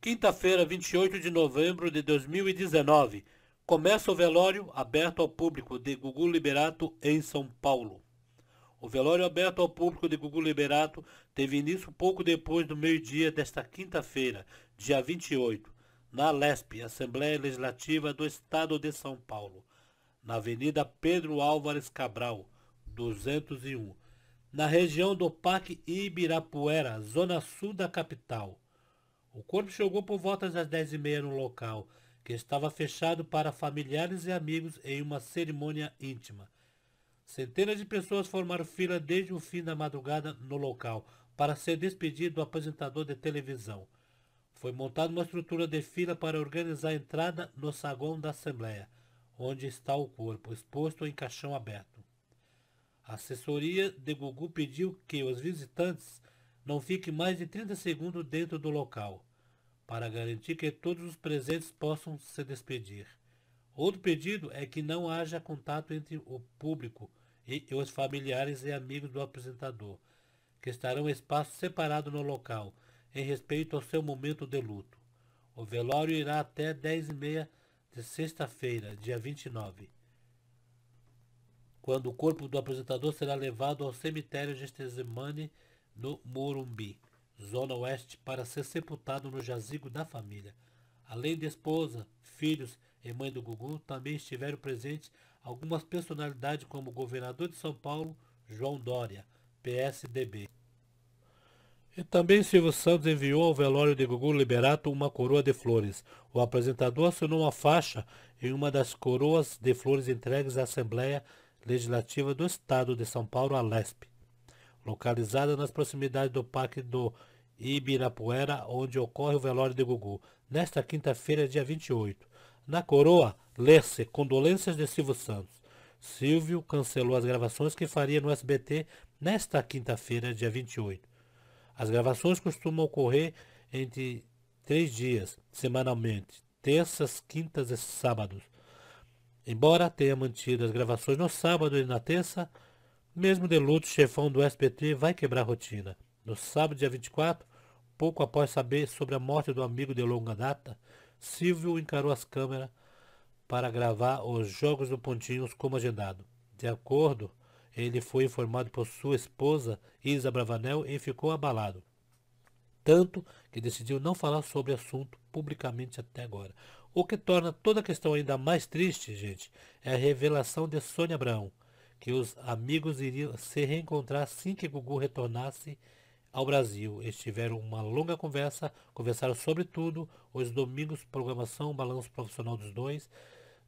Quinta-feira, 28 de novembro de 2019. Começa o velório aberto ao público de Gugu Liberato em São Paulo. O velório aberto ao público de Gugu Liberato teve início pouco depois do meio-dia desta quinta-feira, dia 28, na LESP, Assembleia Legislativa do Estado de São Paulo, na Avenida Pedro Álvares Cabral, 201, na região do Parque Ibirapuera, zona sul da capital. O corpo chegou por volta das dez e meia no local, que estava fechado para familiares e amigos em uma cerimônia íntima. Centenas de pessoas formaram fila desde o fim da madrugada no local para ser despedido do apresentador de televisão. Foi montada uma estrutura de fila para organizar a entrada no saguão da Assembleia, onde está o corpo, exposto em caixão aberto. A assessoria de Gugu pediu que os visitantes não fique mais de 30 segundos dentro do local, para garantir que todos os presentes possam se despedir. Outro pedido é que não haja contato entre o público e os familiares e amigos do apresentador, que estarão em espaço separado no local, em respeito ao seu momento de luto. O velório irá até 10h30 de sexta-feira, dia 29, quando o corpo do apresentador será levado ao cemitério de Getesemane, no Morumbi, zona oeste, para ser sepultado no jazigo da família. Além de esposa, filhos e mãe do Gugu, também estiveram presentes algumas personalidades como o governador de São Paulo, João Dória, PSDB. E também Silvio Santos enviou ao velório de Gugu Liberato uma coroa de flores. O apresentador assinou uma faixa em uma das coroas de flores entregues à Assembleia Legislativa do Estado de São Paulo, a LESP localizada nas proximidades do Parque do Ibirapuera, onde ocorre o velório de Gugu, nesta quinta-feira, dia 28. Na coroa, lê-se condolências de Silvio Santos. Silvio cancelou as gravações que faria no SBT nesta quinta-feira, dia 28. As gravações costumam ocorrer entre três dias, semanalmente, terças, quintas e sábados. Embora tenha mantido as gravações no sábado e na terça, mesmo de luto, chefão do SBT vai quebrar rotina. No sábado, dia 24, pouco após saber sobre a morte do amigo de longa data, Silvio encarou as câmeras para gravar os Jogos do Pontinhos como agendado. De acordo, ele foi informado por sua esposa, Isa Bravanel, e ficou abalado. Tanto que decidiu não falar sobre o assunto publicamente até agora. O que torna toda a questão ainda mais triste, gente, é a revelação de Sônia Abrão, que os amigos iriam se reencontrar assim que Gugu retornasse ao Brasil. Eles tiveram uma longa conversa, conversaram sobre tudo, os domingos, programação, balanço profissional dos dois,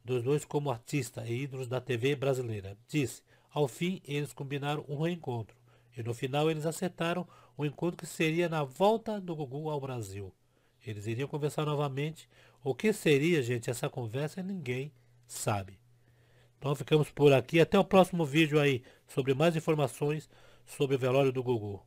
dos dois como artista e ídolos da TV brasileira. Disse, ao fim eles combinaram um reencontro, e no final eles acertaram um encontro que seria na volta do Gugu ao Brasil. Eles iriam conversar novamente. O que seria, gente, essa conversa, ninguém sabe. Então ficamos por aqui. Até o próximo vídeo aí sobre mais informações sobre o velório do Gugu.